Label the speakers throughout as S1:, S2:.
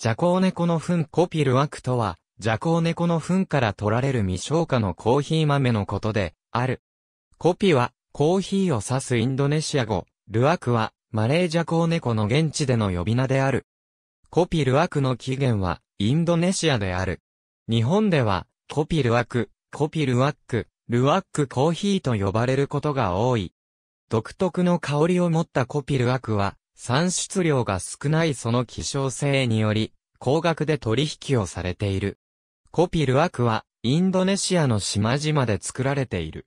S1: ジャコウネコの糞コピルワクとは、ジャコウネコの糞から取られる未消化のコーヒー豆のことで、ある。コピは、コーヒーを指すインドネシア語、ルワクは、マレージャコウネコの現地での呼び名である。コピルワクの起源は、インドネシアである。日本では、コピルワク、コピルワック、ルワックコーヒーと呼ばれることが多い。独特の香りを持ったコピルワクは、産出量が少ないその希少性により、高額で取引をされている。コピルアクは、インドネシアの島々で作られている。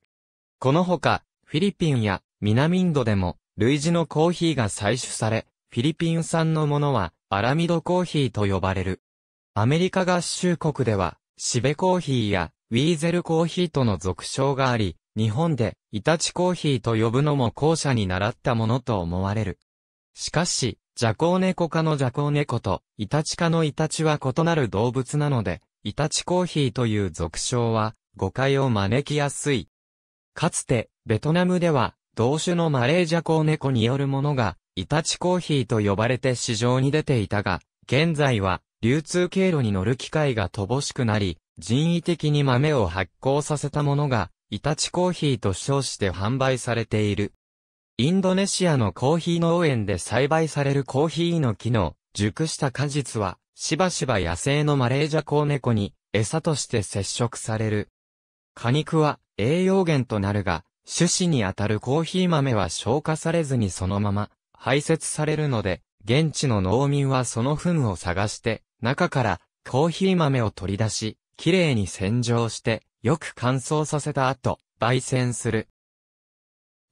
S1: このほか、フィリピンや南インドでも、類似のコーヒーが採取され、フィリピン産のものは、アラミドコーヒーと呼ばれる。アメリカ合衆国では、シベコーヒーや、ウィーゼルコーヒーとの俗称があり、日本で、イタチコーヒーと呼ぶのも後者に習ったものと思われる。しかし、ジャコウネコ科のジャコウネコと、イタチ科のイタチは異なる動物なので、イタチコーヒーという俗称は、誤解を招きやすい。かつて、ベトナムでは、同種のマレージャコウネコによるものが、イタチコーヒーと呼ばれて市場に出ていたが、現在は、流通経路に乗る機会が乏しくなり、人為的に豆を発酵させたものが、イタチコーヒーと称して販売されている。インドネシアのコーヒー農園で栽培されるコーヒーの木の熟した果実は、しばしば野生のマレージャコウネコに餌として接触される。果肉は栄養源となるが、種子にあたるコーヒー豆は消化されずにそのまま排泄されるので、現地の農民はその糞を探して、中からコーヒー豆を取り出し、きれいに洗浄して、よく乾燥させた後、焙煎する。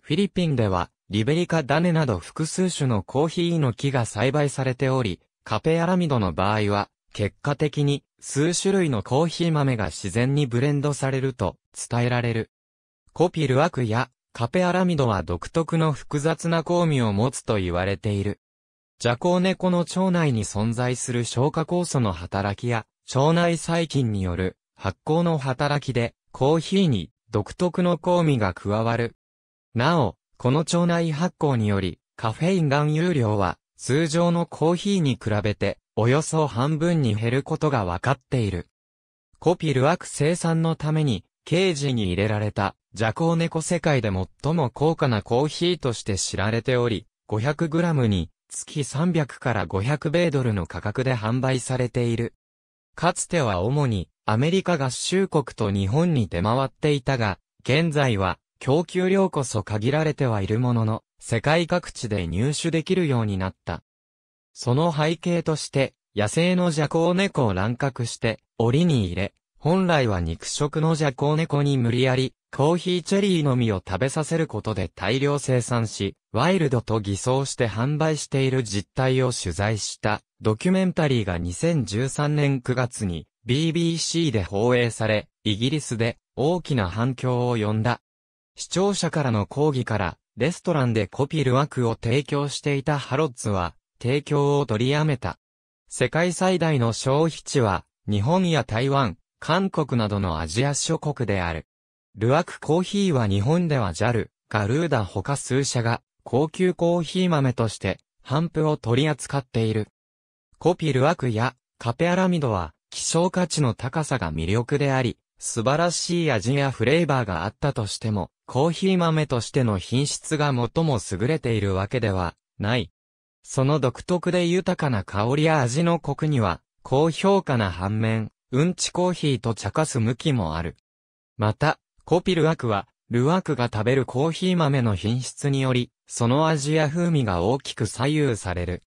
S1: フィリピンでは、リベリカ種など複数種のコーヒーの木が栽培されており、カペアラミドの場合は、結果的に数種類のコーヒー豆が自然にブレンドされると伝えられる。コピルアクやカペアラミドは独特の複雑な香味を持つと言われている。ジャコウネコの腸内に存在する消化酵素の働きや腸内細菌による発酵の働きでコーヒーに独特の香味が加わる。なお、この腸内発酵により、カフェイン含有量は、通常のコーヒーに比べて、およそ半分に減ることが分かっている。コピルアク生産のために、ケージに入れられた、ジャ猫世界で最も高価なコーヒーとして知られており、500g に月300から500米ドルの価格で販売されている。かつては主にアメリカ合衆国と日本に出回っていたが、現在は供給量こそ限られてはいるものの、世界各地で入手できるようになった。その背景として、野生のジャコウ猫を乱獲して、檻に入れ、本来は肉食のジャコウ猫に無理やり、コーヒーチェリーの実を食べさせることで大量生産し、ワイルドと偽装して販売している実態を取材したドキュメンタリーが2013年9月に BBC で放映され、イギリスで大きな反響を呼んだ。視聴者からの抗議から、レストランでコピル枠を提供していたハロッズは、提供を取りやめた。世界最大の消費地は、日本や台湾、韓国などのアジア諸国である。ルアクコーヒーは日本では JAL、ガルーダ他数社が、高級コーヒー豆として、ハンプを取り扱っている。コピルアクや、カペアラミドは、希少価値の高さが魅力であり、素晴らしい味やフレーバーがあったとしても、コーヒー豆としての品質が最も優れているわけではない。その独特で豊かな香りや味のコクには、高評価な反面、うんちコーヒーと茶化す向きもある。また、コピルワクは、ルワクが食べるコーヒー豆の品質により、その味や風味が大きく左右される。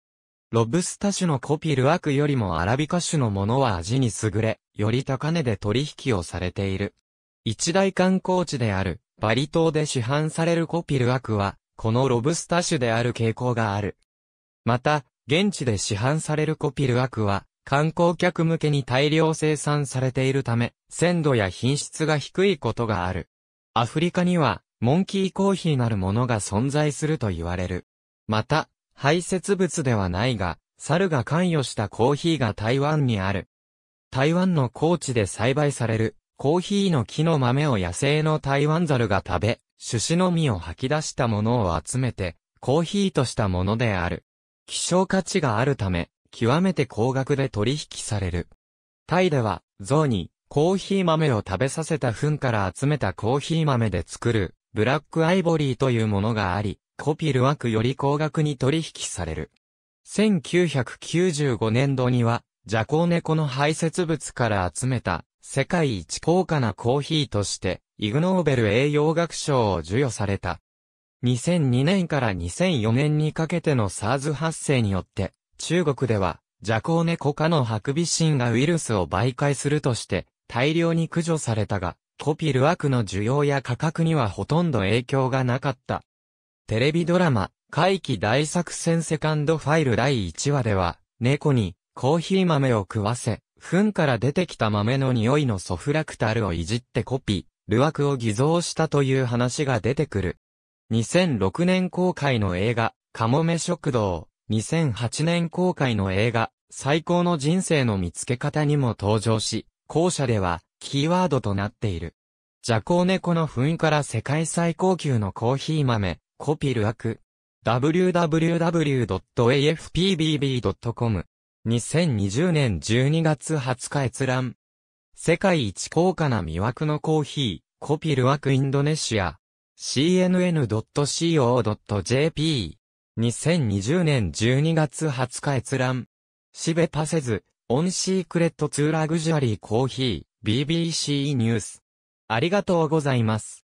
S1: ロブスタ種のコピルワクよりもアラビカ種のものは味に優れ、より高値で取引をされている。一大観光地である、バリ島で市販されるコピルアクは、このロブスタ種である傾向がある。また、現地で市販されるコピルアクは、観光客向けに大量生産されているため、鮮度や品質が低いことがある。アフリカには、モンキーコーヒーなるものが存在すると言われる。また、排泄物ではないが、猿が関与したコーヒーが台湾にある。台湾の高地で栽培される、コーヒーの木の豆を野生の台湾ザルが食べ、種子の実を吐き出したものを集めて、コーヒーとしたものである。希少価値があるため、極めて高額で取引される。タイでは、ゾウに、コーヒー豆を食べさせた糞から集めたコーヒー豆で作る、ブラックアイボリーというものがあり、コピル枠より高額に取引される。1995年度には、ジャコウネコの排泄物から集めた世界一高価なコーヒーとしてイグノーベル栄養学賞を授与された。2002年から2004年にかけての SARS 発生によって中国ではジャコウネコ科のハクビシンがウイルスを媒介するとして大量に駆除されたがコピルアクの需要や価格にはほとんど影響がなかった。テレビドラマ、怪奇大作戦セカンドファイル第1話では、猫にコーヒー豆を食わせ、糞から出てきた豆の匂いのソフラクタルをいじってコピー、ルワクを偽造したという話が出てくる。2006年公開の映画、カモメ食堂、2008年公開の映画、最高の人生の見つけ方にも登場し、後者では、キーワードとなっている。ジャコネコの糞から世界最高級のコーヒー豆、コピルアク。www.afpbb.com 2020年12月20日閲覧。世界一高価な魅惑のコーヒー、コピルワクインドネシア。cnn.co.jp。2020年12月20日閲覧。シベパセズ、オンシークレットツーラグジュアリーコーヒー、BBC ニュース。ありがとうございます。